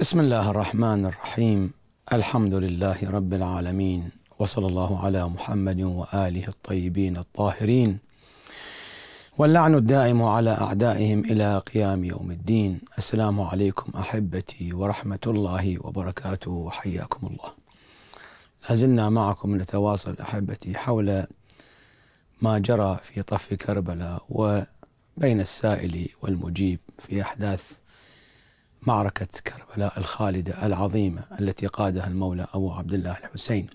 بسم الله الرحمن الرحيم الحمد لله رب العالمين وصلى الله على محمد واله الطيبين الطاهرين واللعن الدائم على اعدائهم الى قيام يوم الدين السلام عليكم احبتي ورحمه الله وبركاته وحياكم الله لازلنا معكم نتواصل احبتي حول ما جرى في طف كربلاء وبين السائل والمجيب في احداث معركة كربلاء الخالدة العظيمة التي قادها المولى أبو عبد الله الحسين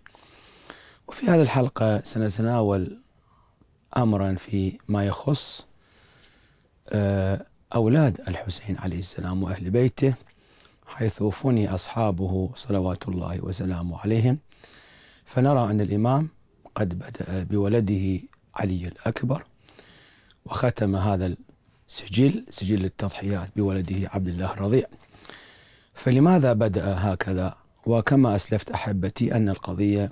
وفي هذه الحلقة سنتناول أمرا في ما يخص آه، أولاد الحسين عليه السلام وأهل بيته حيث فني أصحابه صلوات الله وسلامه عليهم فنرى أن الإمام قد بدأ بولده علي الأكبر وختم هذا سجل سجل التضحيات بولده عبد الله الرضيع فلماذا بدأ هكذا وكما أسلفت أحبتي أن القضية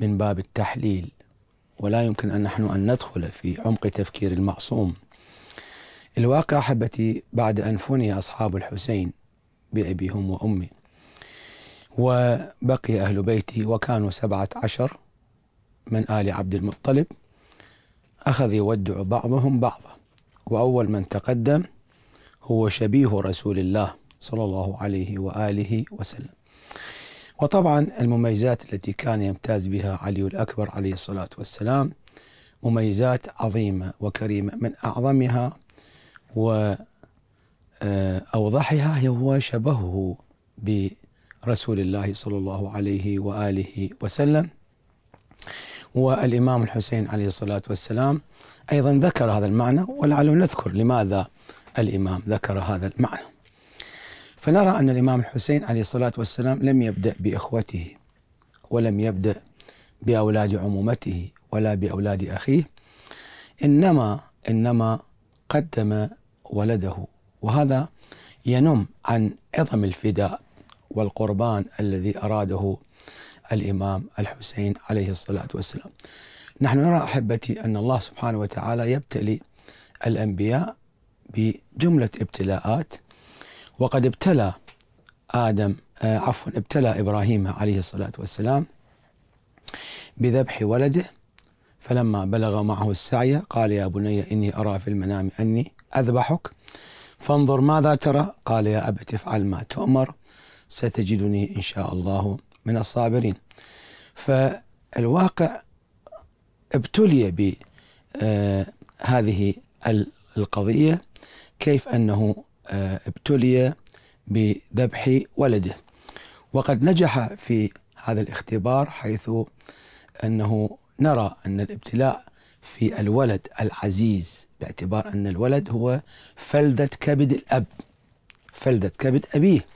من باب التحليل ولا يمكن أن نحن أن ندخل في عمق تفكير المعصوم الواقع أحبتي بعد أن فني أصحاب الحسين بأبيهم وأمي وبقي أهل بيتي وكانوا سبعة عشر من آل عبد المطلب أخذ يودع بعضهم بعضا وأول من تقدم هو شبيه رسول الله صلى الله عليه وآله وسلم وطبعا المميزات التي كان يمتاز بها علي الأكبر عليه الصلاة والسلام مميزات عظيمة وكريمة من أعظمها وأوضحها آه، هو شبهه برسول الله صلى الله عليه وآله وسلم والإمام الحسين عليه الصلاة والسلام أيضا ذكر هذا المعنى ولعل نذكر لماذا الإمام ذكر هذا المعنى فنرى أن الإمام الحسين عليه الصلاة والسلام لم يبدأ بإخوته ولم يبدأ بأولاد عمومته ولا بأولاد أخيه إنما إنما قدم ولده وهذا ينم عن عظم الفداء والقربان الذي أراده الإمام الحسين عليه الصلاة والسلام نحن نرى أحبتي أن الله سبحانه وتعالى يبتلي الأنبياء بجملة ابتلاءات وقد ابتلى آدم آه، عفوا ابتلى إبراهيم عليه الصلاة والسلام بذبح ولده فلما بلغ معه السعي قال يا بني إني أرى في المنام أني أذبحك فانظر ماذا ترى قال يا أبت افعل ما تؤمر ستجدني إن شاء الله من الصابرين فالواقع ابتلي بهذه آه، القضية كيف أنه آه، ابتلي بذبح ولده وقد نجح في هذا الاختبار حيث أنه نرى أن الابتلاء في الولد العزيز باعتبار أن الولد هو فلذة كبد الأب فلذة كبد أبيه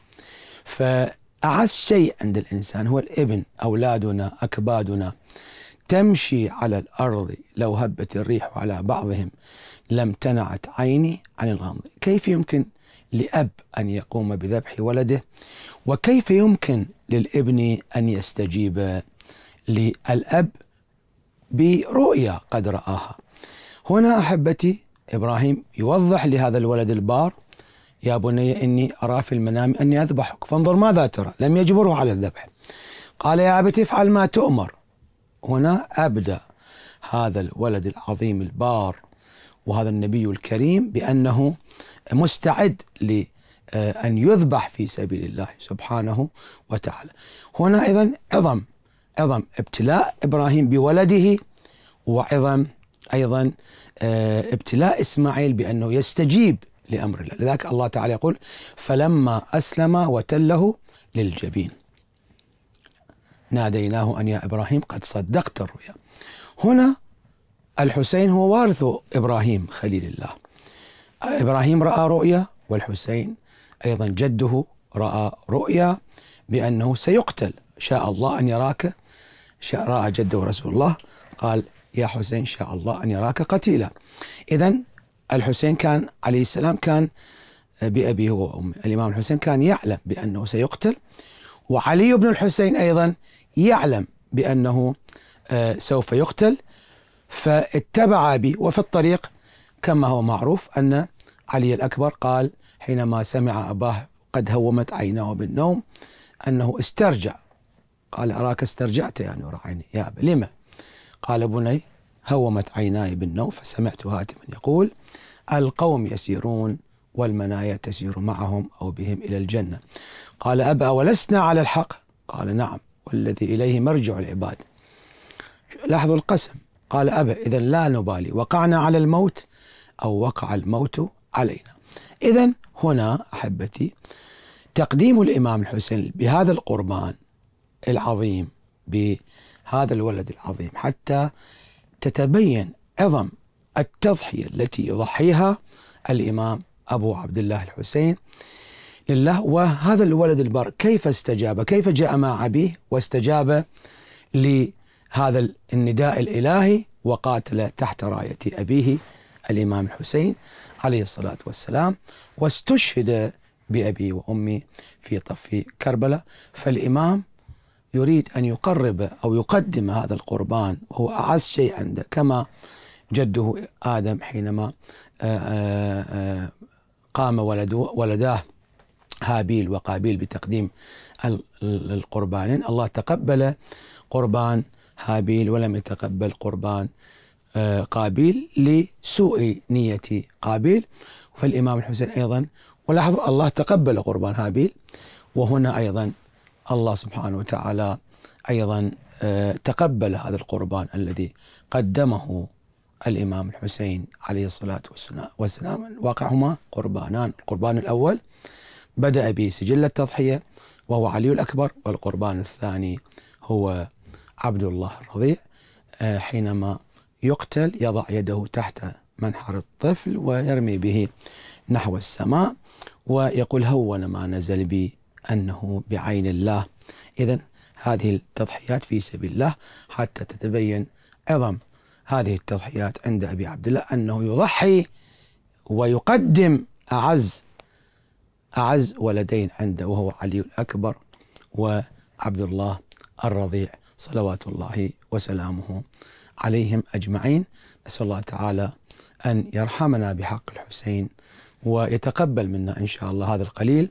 ف أعز شيء عند الإنسان هو الابن أولادنا أكبادنا تمشي على الأرض لو هبت الريح على بعضهم لم تنعت عيني عن الغمض كيف يمكن لأب أن يقوم بذبح ولده وكيف يمكن للابن أن يستجيب للأب برؤيا قد رآها هنا أحبتي إبراهيم يوضح لهذا الولد البار يا بني إني أرى في المنام أني أذبحك فانظر ماذا ترى لم يجبره على الذبح قال يا أبت افعل ما تؤمر هنا أبدأ هذا الولد العظيم البار وهذا النبي الكريم بأنه مستعد ل آه، أن يذبح في سبيل الله سبحانه وتعالى هنا إذا عظم عظم ابتلاء إبراهيم بولده وعظم أيضا آه، ابتلاء إسماعيل بأنه يستجيب لأمر الله لذلك الله تعالى يقول فلما أسلم وتله للجبين ناديناه أن يا إبراهيم قد صدقت الرؤيا هنا الحسين هو وارث إبراهيم خليل الله إبراهيم رأى رؤيا والحسين أيضا جده رأى رؤيا بأنه سيقتل شاء الله أن يراك شاء رأى جده رسول الله قال يا حسين شاء الله أن يراك قتيلا إذا الحسين كان عليه السلام كان بأبيه وأمه الإمام الحسين كان يعلم بأنه سيقتل وعلي بن الحسين أيضا يعلم بأنه آه، سوف يقتل فاتبع أبي وفي الطريق كما هو معروف أن علي الأكبر قال حينما سمع أباه قد هومت عيناه بالنوم أنه استرجع قال أراك استرجعت يعني عيني يا أبا لما قال بني هومت عيناي بالنوم فسمعت هاتفا يقول القوم يسيرون والمنايا تسير معهم أو بهم إلى الجنة قال أبا ولسنا على الحق قال نعم والذي إليه مرجع العباد لاحظوا القسم قال أبا إذا لا نبالي وقعنا على الموت أو وقع الموت علينا إذا هنا أحبتي تقديم الإمام الحسين بهذا القربان العظيم بهذا الولد العظيم حتى تتبين عظم التضحية التي يضحيها الإمام أبو عبد الله الحسين لله وهذا الولد البر كيف استجاب كيف جاء مع أبيه واستجاب لهذا النداء الإلهي وقاتل تحت راية أبيه الإمام الحسين عليه الصلاة والسلام واستشهد بأبي وأمي في طف كربلاء فالإمام يريد أن يقرب أو يقدم هذا القربان وهو أعز شيء عنده كما جده آدم حينما آه، آه، آه، قام ولداه هابيل وقابيل بتقديم القربانين الله تقبل قربان هابيل ولم يتقبل قربان قابيل لسوء نية قابيل فالإمام الحسين أيضا ولاحظوا الله تقبل قربان هابيل وهنا أيضا الله سبحانه وتعالى ايضا آه، تقبل هذا القربان الذي قدمه الامام الحسين عليه الصلاه والسلام الواقع هما قربانان القربان الاول بدا بسجل التضحيه وهو علي الاكبر والقربان الثاني هو عبد الله الرضيع آه، حينما يقتل يضع يده تحت منحر الطفل ويرمي به نحو السماء ويقول هون ما نزل بي أنه بعين الله إذا هذه التضحيات في سبيل الله حتى تتبين عظم هذه التضحيات عند أبي عبد الله أنه يضحي ويقدم أعز أعز ولدين عنده وهو علي الأكبر وعبد الله الرضيع صلوات الله وسلامه عليهم أجمعين نسأل الله تعالى أن يرحمنا بحق الحسين ويتقبل منا إن شاء الله هذا القليل